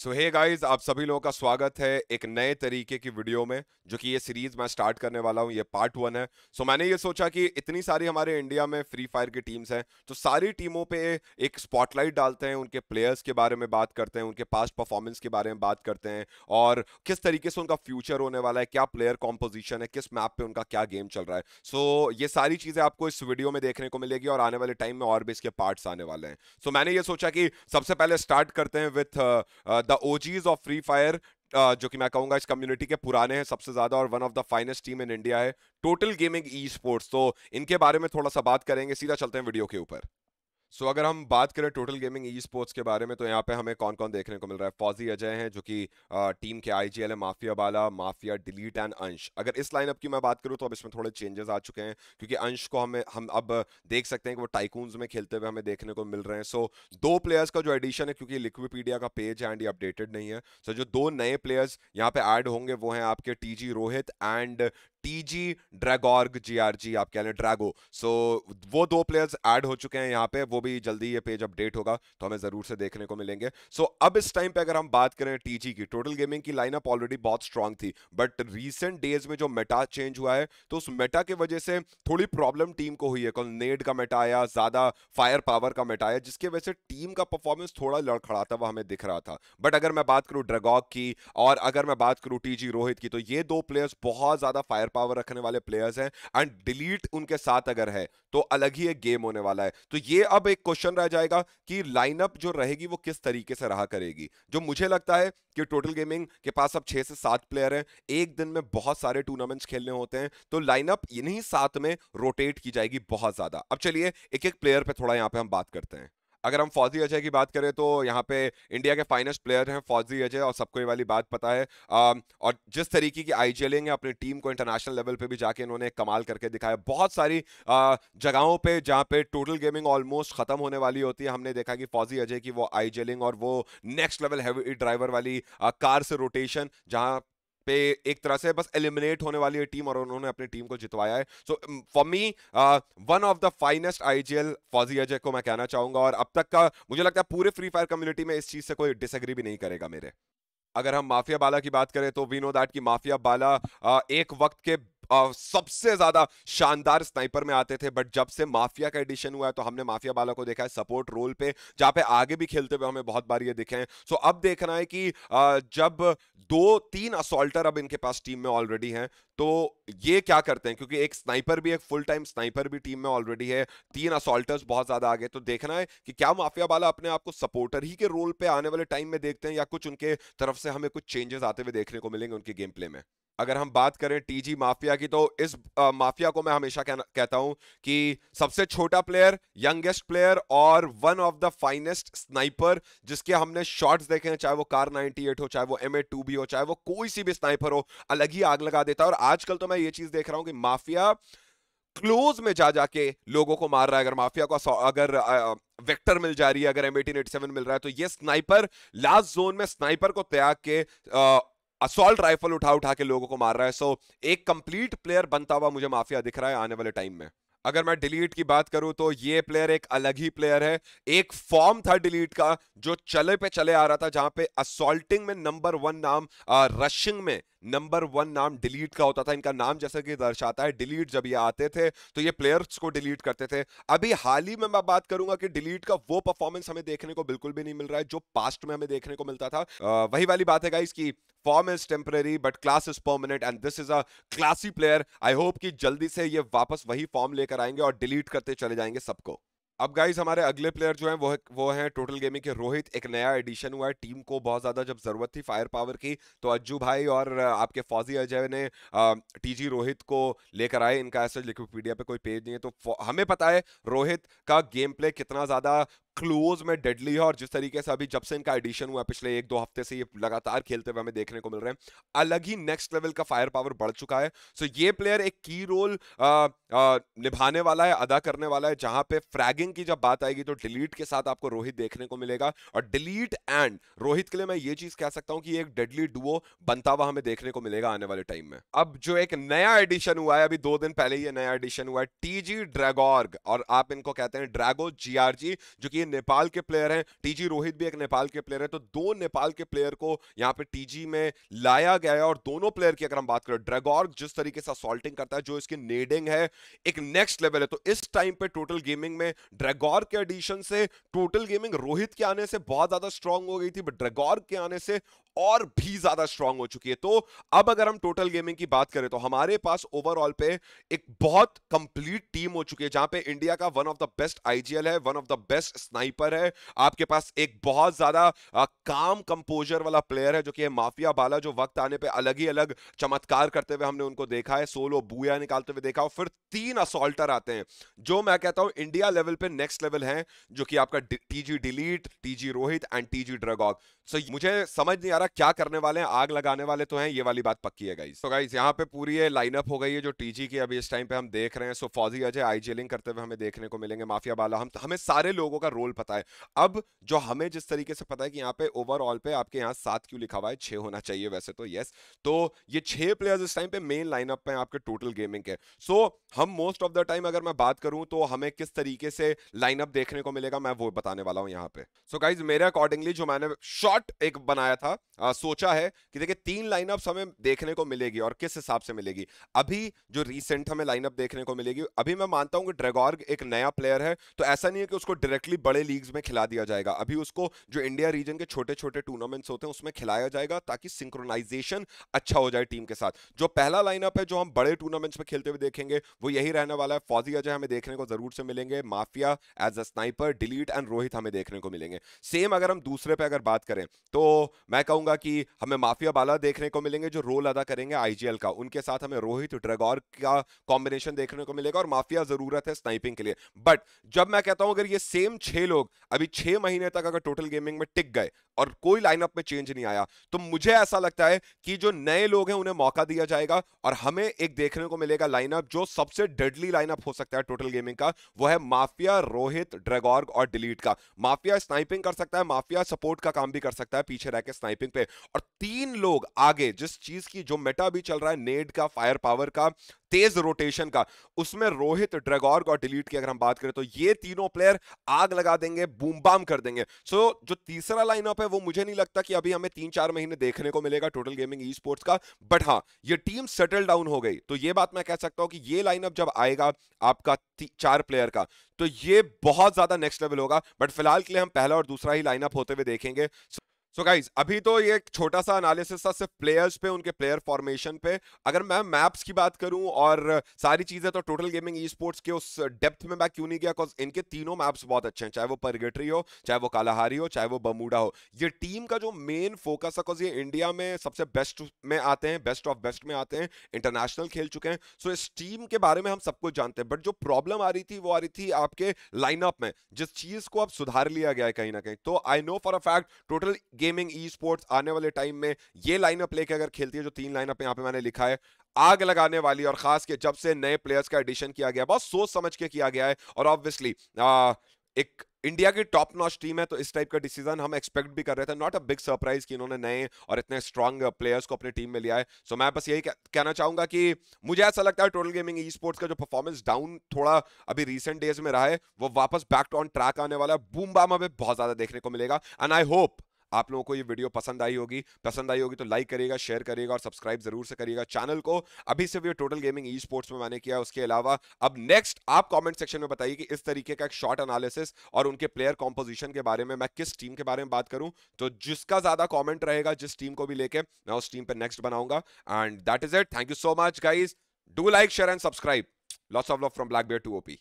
सो hey guys आप सभी लोगों का स्वागत है एक नए तरीके की वीडियो में जो कि ये सीरीज मैं स्टार्ट करने वाला हूँ ये पार्ट वन है सो so, मैंने ये सोचा कि इतनी सारी हमारे इंडिया में फ्री फायर की टीम्स हैं तो सारी टीमों पे एक स्पॉटलाइट डालते हैं उनके प्लेयर्स के बारे में बात करते हैं उनके पास्ट परफॉर्मेंस के बारे में बात करते हैं और किस तरीके से उनका फ्यूचर होने वाला है क्या प्लेयर कॉम्पोजिशन है किस मैप पर उनका क्या गेम चल रहा है सो so, ये सारी चीज़ें आपको इस वीडियो में देखने को मिलेगी और आने वाले टाइम में और भी इसके पार्ट्स आने वाले हैं सो मैंने ये सोचा कि सबसे पहले स्टार्ट करते हैं with the OGs of Free Fire जो कि मैं कहूंगा इस कम्युनिटी के पुराने हैं सबसे ज्यादा और one of the finest team in India है टोटल गेमिंग ई स्पोर्ट्स तो इनके बारे में थोड़ा सा बात करेंगे सीधा चलते हैं वीडियो के ऊपर सो so, अगर हम बात करें टोटल गेमिंग ई स्पोर्ट्स के बारे में तो यहाँ पे हमें कौन कौन देखने को मिल रहा है फौजी अजय हैं जो कि टीम के आई जी एल है Mafia Bala Mafia Delete and Ansh अगर इस लाइनअप की मैं बात करूँ तो अब इसमें थोड़े चेंजेस आ चुके हैं क्योंकि अंश को हमें हम अब देख सकते हैं कि वो टाइकून्स में खेलते हुए हमें देखने को मिल रहे हैं सो so, दो प्लेयर्स का जो एडिशन है क्योंकि लिक्विपीडिया का पेज है एंड ये अपडेटेड नहीं है सो so, जो दो नए प्लेयर्स यहाँ पे ऐड होंगे वो हैं आपके टी रोहित एंड टीजी ड्रैगॉर्ग जीआरजी आप कह लें ड्रैगो सो वो दो प्लेयर्स ऐड हो चुके हैं यहाँ पे वो भी जल्दी ये पेज अपडेट होगा तो हमें जरूर से देखने को मिलेंगे सो so, अब इस टाइम पे अगर हम बात करें टीजी की टोटल गेमिंग की लाइनअप ऑलरेडी बहुत स्ट्रांग थी बट रिसेंट डेज में जो मेटा चेंज हुआ है तो उस मेटा की वजह से थोड़ी प्रॉब्लम टीम को हुई है कल नेड का मेटा आया ज्यादा फायर पावर का मेटा आया जिसकी वजह से टीम का परफॉर्मेंस थोड़ा लड़खड़ाता हुआ हमें दिख रहा था बट अगर मैं बात करूं ड्रेगॉग की और अगर मैं बात करूं टीजी रोहित की तो ये दो प्लेयर्स बहुत ज्यादा फायर पावर रखने वाले प्लेयर्स हैं एंड डिलीट उनके साथ अगर है तो अलग ही एक गेम होने वाला है तो ये अब एक क्वेश्चन रह जाएगा कि लाइनअप जो रहेगी वो किस तरीके से रहा करेगी जो मुझे लगता है कि टोटल गेमिंग के पास अब छह से सात प्लेयर हैं एक दिन में बहुत सारे टूर्नामेंट्स खेलने होते हैं तो लाइनअप इन्हीं साथ में रोटेट की जाएगी बहुत ज्यादा अब चलिए एक एक प्लेयर पर थोड़ा यहाँ पे हम बात करते हैं अगर हम फौजी अजय की बात करें तो यहाँ पे इंडिया के फाइनेस्ट प्लेयर हैं फौजी अजय और सबको ये वाली बात पता है और जिस तरीके की आई जी है अपनी टीम को इंटरनेशनल लेवल पे भी जाके इन्होंने कमाल करके दिखाया बहुत सारी जगहों पे जहाँ पे टोटल गेमिंग ऑलमोस्ट खत्म होने वाली होती है हमने देखा कि फौजी अजय की वो आई और वो नेक्स्ट लेवल हैवी ड्राइवर वाली कार से रोटेशन जहाँ पे एक तरह से बस एलिमिनेट होने वाली है टीम और उन्होंने अपनी टीम को जितवाया है so for me one of the finest IGL Fauji Ajay को मैं कहना चाहूंगा और अब तक का मुझे लगता है पूरे फ्री फायर कम्युनिटी में इस चीज से कोई डिसएग्री भी नहीं करेगा मेरे अगर हम माफिया बाला की बात करें तो वी नो दैट की माफिया बाला uh, एक वक्त के सबसे ज्यादा शानदार स्नाइपर में आते थे बट जब से माफिया का एडिशन हुआ है तो हमने माफिया बाला को देखा है सपोर्ट रोल पे जहां पे आगे भी खेलते हुए हमें बहुत बार ये दिखे हैं सो अब देखना है कि आ, जब दो तीन असोल्टर अब इनके पास टीम में ऑलरेडी हैं तो ये क्या करते हैं क्योंकि एक स्नाइपर भी एक फुल टाइम स्नाइपर भी टीम में ऑलरेडी है तीन असोल्टर्स बहुत ज्यादा आगे तो देखना है कि क्या माफिया वाला अपने आप को सपोर्टर ही के रोल पे आने वाले टाइम में देखते हैं या कुछ उनके तरफ से हमें कुछ चेंजेस आते हुए देखने को मिलेंगे उनके गेम प्ले में अगर हम बात करें टीजी माफिया की तो इस आ, माफिया को मैं हमेशा कहता हूं कि सबसे छोटा प्लेयर यंगेस्ट प्लेयर और one of the finest sniper जिसके हमने शॉट्स देखे हैं चाहे वो कार 98 हो चाहे वो एम ए टू बी हो चाहे वो कोई सी भी स्नाइपर हो अलग ही आग लगा देता है और आजकल तो मैं ये चीज देख रहा हूं कि माफिया क्लोज में जा जाके लोगों को मार रहा है अगर माफिया को अगर वेक्टर मिल जा रही है अगर एम एटीन एटी सेवन मिल रहा है तो ये स्नाइपर लास्ट जोन में स्नाइपर को त्याग के आ, असॉल्ट राइफल उठा उठा के लोगों को मार रहा है सो so, एक कंप्लीट प्लेयर बनता हुआ मुझे माफिया दिख रहा है आने वाले टाइम में अगर मैं डिलीट की बात करूं तो ये प्लेयर एक अलग ही प्लेयर है एक फॉर्म था डिलीट का जो चले पे चले आ रहा था जहां पे असोल्टिंग में नंबर वन नाम रशिंग में नंबर वन नाम डिलीट का होता था इनका नाम जैसा कि दर्शाता है डिलीट जब ये आते थे तो ये प्लेयर्स को डिलीट करते थे अभी हाल ही में मैं बात करूंगा कि डिलीट का वो परफॉर्मेंस हमें देखने को बिल्कुल भी नहीं मिल रहा है जो पास्ट में हमें देखने को मिलता था आ, वही वाली बात है गाइस की form is temporary but class is permanent and this is a classy player I hope कि जल्दी से ये वापस वही फॉर्म लेकर आएंगे और डिलीट करते चले जाएंगे सबको अब गाइज हमारे अगले प्लेयर जो है वो है, वो है टोटल गेमिंग के रोहित एक नया एडिशन हुआ है टीम को बहुत ज्यादा जब जरूरत थी फायर पावर की तो अज्जू भाई और आपके फौजी अजय ने टीजी रोहित को लेकर आए इनका ऐसा लिक्विपीडिया पे कोई पेज नहीं है तो हमें पता है रोहित का गेम प्ले कितना ज्यादा क्लोज में डेडली है और जिस तरीके से अभी जब से इनका एडिशन हुआ पिछले एक दो हफ्ते से ये लगातार खेलते हुए हमें देखने को मिल रहे हैं अलग ही नेक्स्ट लेवल का फायर पावर बढ़ चुका है सो so ये प्लेयर एक की रोल आ, आ, निभाने वाला है अदा करने वाला है जहां पे फ्रैगिंग की जब बात आएगी तो डिलीट के साथ आपको रोहित देखने को मिलेगा और डिलीट एंड रोहित के लिए मैं ये चीज कह सकता हूं कि एक डेडली डुओ बनता हुआ हमें देखने को मिलेगा आने वाले टाइम में अब जो एक नया एडिशन हुआ है अभी दो दिन पहले ही नया एडिशन हुआ है टीजी ड्रैगॉर्ग और आप इनको कहते हैं ड्रैगो जी जो कि नेपाल के प्लेयर हैं टीजी रोहित भी एक नेपाल के प्लेयर है तो दो नेपाल के प्लेयर को यहाँ पे टीजी में लाया गया है और दोनों प्लेयर की अगर हम बात करें ड्रेगॉर्ग जिस तरीके से सॉल्टिंग करता है जो इसकी नेडिंग है एक नेक्स्ट लेवल है तो इस टाइम पे टोटल गेमिंग में ड्रेगॉर्ग के एडिशन से टोटल गेमिंग रोहित के आने से बहुत ज्यादा स्ट्रांग हो गई थी बट ड्रेगॉर्ग के आने से और भी ज्यादा स्ट्रांग हो चुकी है तो अब अगर हम टोटल गेमिंग की बात करें तो हमारे पास ओवरऑल पे एक बहुत कंप्लीट टीम हो चुकी है जहां पे इंडिया का one of the best IGL है one of the best sniper है आपके पास एक बहुत ज्यादा काम कंपोजर वाला प्लेयर है जो कि है माफिया बाला जो वक्त आने पे अलग ही अलग चमत्कार करते हुए हमने उनको देखा है सोलो बुया निकालते हुए देखा और फिर तीन असोल्टर आते हैं जो मैं कहता हूं इंडिया लेवल पे नेक्स्ट लेवल है जो कि आपका TG Delete TG Rohit and TG ड्रगॉग सो so, मुझे समझ नहीं आ रहा क्या करने वाले हैं आग लगाने वाले तो हैं ये वाली बात पक्की है गाइस तो गाइस यहाँ पे पूरी ये लाइनअप हो गई है जो टीजी की अभी इस टाइम पे हम देख रहे हैं सो so, फौजी अजय आई करते हुए हमें देखने को मिलेंगे माफिया बाला हम हमें सारे लोगों का रोल होल पता है अब जो हमें जिस तरीके से पता है कि यहाँ पे ओवरऑल पे आपके यहाँ सात क्यों लिखा हुआ है छः होना चाहिए वैसे तो यस तो ये छह प्लेयर्स इस टाइम पे मेन लाइनअप पे आपके टोटल गेमिंग के सो हम मोस्ट ऑफ द टाइम अगर मैं बात करूं तो हमें किस तरीके से लाइनअप देखने को मिलेगा मैं वो बताने वाला हूँ यहाँ पे सो so, गाइज मेरे अकॉर्डिंगली जो मैंने शॉर्ट एक बनाया था आ, सोचा है कि देखिए तीन लाइनअप हमें देखने को मिलेगी और किस हिसाब से मिलेगी अभी जो रिसेंट हमें लाइनअप देखने को मिलेगी अभी मैं मानता हूँ कि ड्रेगॉर्ग एक नया प्लेयर है तो ऐसा नहीं है कि उसको डायरेक्टली बड़े लीग्स में खिला दिया जाएगा अभी उसको जो इंडिया रीजन के छोटे छोटे टूर्नामेंट्स होते हैं उसमें खिलाया जाएगा ताकि सिंक्रोनाइजेशन अच्छा हो जाए टीम के साथ जो पहला लाइनअप है जो हम बड़े टूर्नामेंट्स में खेलते हुए देखेंगे वो यही रहने वाला है फौजी अजय हमें देखने को जरूर से मिलेंगे Mafia as a sniper Delete and Rohit हमें देखने को मिलेंगे सेम अगर हम दूसरे पे अगर बात करें तो मैं कहूंगा कि हमें माफिया बाला देखने को मिलेंगे जो रोल अदा करेंगे आईजीएल का उनके साथ हमें रोहित ड्रेगौर का कॉम्बिनेशन देखने को मिलेगा और माफिया जरूरत है स्नाइपिंग के लिए बट जब मैं कहता हूं अगर ये सेम छह लोग अभी छह महीने तक अगर टोटल गेमिंग में टिक गए और कोई लाइनअप में चेंज नहीं आया तो मुझे ऐसा लगता है कि जो नए लोग हैं उन्हें मौका दिया जाएगा और हमें एक देखने को मिलेगा लाइनअप जो सबसे डेडली लाइनअप हो सकता है टोटल गेमिंग का वो है माफिया रोहित ड्रेगॉर्ग और डिलीट का माफिया स्नाइपिंग कर सकता है माफिया सपोर्ट का काम भी कर सकता है पीछे रह के स्नाइपिंग पे और तीन लोग आगे जिस चीज की जो मेटा भी चल रहा है नेड का फायर पावर का तेज रोटेशन का उसमें रोहित ड्रेगोर और डिलीट की अगर हम बात करें तो ये तीनों प्लेयर आग लगा देंगे बूम बाम कर देंगे सो so, जो तीसरा लाइनअप है वो मुझे नहीं लगता कि अभी हमें तीन चार महीने देखने को मिलेगा टोटल गेमिंग ई स्पोर्ट्स का बट हाँ ये टीम सेटल डाउन हो गई तो ये बात मैं कह सकता हूं कि ये लाइनअप जब आएगा आपका चार प्लेयर का तो ये बहुत ज्यादा नेक्स्ट लेवल होगा बट फिलहाल के लिए हम पहला और दूसरा ही लाइनअप होते हुए देखेंगे so, सो so गाइज अभी तो ये एक छोटा सा एनालिसिस था सिर्फ प्लेयर्स पे उनके प्लेयर फॉर्मेशन पे अगर मैं मैप्स की बात करूं और सारी चीजें तो टोटल गेमिंग ई स्पोर्ट्स के उस डेप्थ में मैं क्यों नहीं गया बिकॉज इनके तीनों मैप्स बहुत अच्छे हैं चाहे वो परगेटरी हो चाहे वो कालाहारी हो चाहे वो बमूडा हो ये टीम का जो मेन फोकस है बिकॉज ये इंडिया में सबसे बेस्ट में आते हैं बेस्ट ऑफ बेस्ट में आते हैं इंटरनेशनल खेल चुके हैं सो so इस टीम के बारे में हम सब कुछ जानते हैं बट जो प्रॉब्लम आ रही थी वो आ रही थी आपके लाइनअप में जिस चीज को अब सुधार लिया गया है कहीं ना कहीं तो I know for a fact total gaming esports आने वाले टाइम में ये लाइनअप लेके अगर खेलती है जो तीन लाइनअप यहाँ पे मैंने लिखा है आग लगाने वाली और खास के जब से नए प्लेयर्स का एडिशन किया गया बहुत सोच समझ के किया गया है और ऑब्वियसली एक इंडिया की टॉप नॉच टीम है तो इस टाइप का डिसीजन हम एक्सपेक्ट भी कर रहे थे नॉट अ बिग सरप्राइज कि इन्होंने नए और इतने स्ट्रॉन्ग प्लेयर्स को अपनी टीम में लिया है सो so, मैं बस यही कहना चाहूंगा कि मुझे ऐसा लगता है टोटल गेमिंग ई स्पोर्ट्स का जो परफॉर्मेंस डाउन थोड़ा अभी रिसेंट डेज में रहा है वो वापस बैक ऑन ट्रैक आने वाला है बूम बाम हमें बहुत ज्यादा देखने को मिलेगा एंड आई होप आप लोगों को ये वीडियो पसंद आई होगी पसंद आई होगी तो लाइक करिएगा शेयर करिएगा और सब्सक्राइब जरूर से करिएगा चैनल को अभी से भी टोटल गेमिंग ई स्पोर्ट्स में मैंने किया उसके अलावा अब नेक्स्ट आप कमेंट सेक्शन में बताइए कि इस तरीके का एक शॉर्ट एनालिसिस और उनके प्लेयर कॉम्पोजिशन के बारे में मैं किस टीम के बारे में बात करूं तो जिसका ज्यादा कॉमेंट रहेगा जिस टीम को भी लेके मैं उस टीम पर नेक्स्ट बनाऊंगा and that is it thank you so much guys do like share and subscribe lots of love from Black Bear to OP